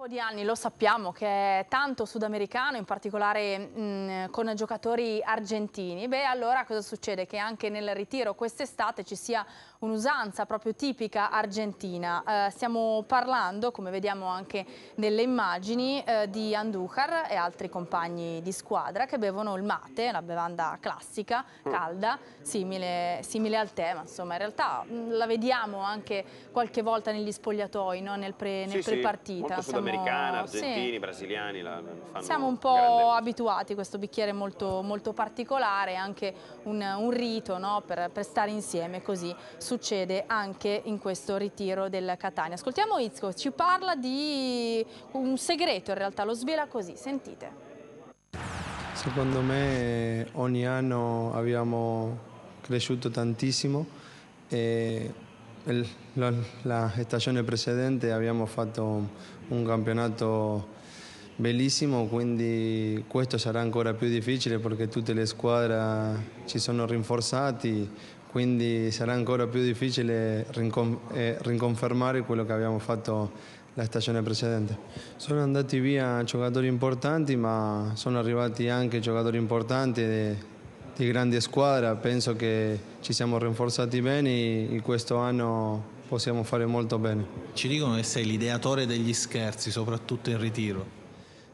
po' di anni lo sappiamo che è tanto sudamericano, in particolare mh, con giocatori argentini. Beh, allora cosa succede? Che anche nel ritiro quest'estate ci sia un'usanza proprio tipica argentina. Eh, stiamo parlando, come vediamo anche nelle immagini, eh, di Andújar e altri compagni di squadra che bevono il mate, la bevanda classica, calda, simile, simile al tema. insomma in realtà mh, la vediamo anche qualche volta negli spogliatoi, no? nel pre-partita. Nel sì, pre americana, oh, argentini, sì. brasiliani la, la Siamo un po' grande. abituati a questo bicchiere molto, molto particolare, anche un, un rito no? per, per, stare insieme, così succede anche in questo ritiro del Catania. Ascoltiamo Izco, ci parla di un segreto in realtà, lo svela così, sentite. Secondo me ogni anno abbiamo cresciuto tantissimo e El, la, la stagione precedente abbiamo fatto un campionato bellissimo, quindi questo sarà ancora più difficile perché tutte le squadre ci sono rinforzati, quindi sarà ancora più difficile rinconfermare eh, quello che abbiamo fatto la stagione precedente. Sono andati via giocatori importanti, ma sono arrivati anche giocatori importanti eh, di grande squadra, penso che ci siamo rinforzati bene e questo anno possiamo fare molto bene. Ci dicono che sei l'ideatore degli scherzi, soprattutto in ritiro.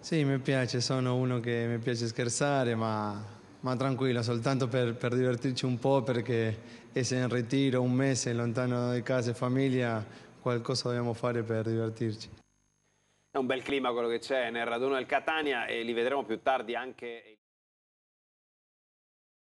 Sì, mi piace, sono uno che mi piace scherzare, ma, ma tranquillo, soltanto per, per, divertirci un po', perché essere in ritiro un mese lontano da casa e famiglia, qualcosa dobbiamo fare per divertirci. È un bel clima quello che c'è nel raduno del Catania e li vedremo più tardi anche...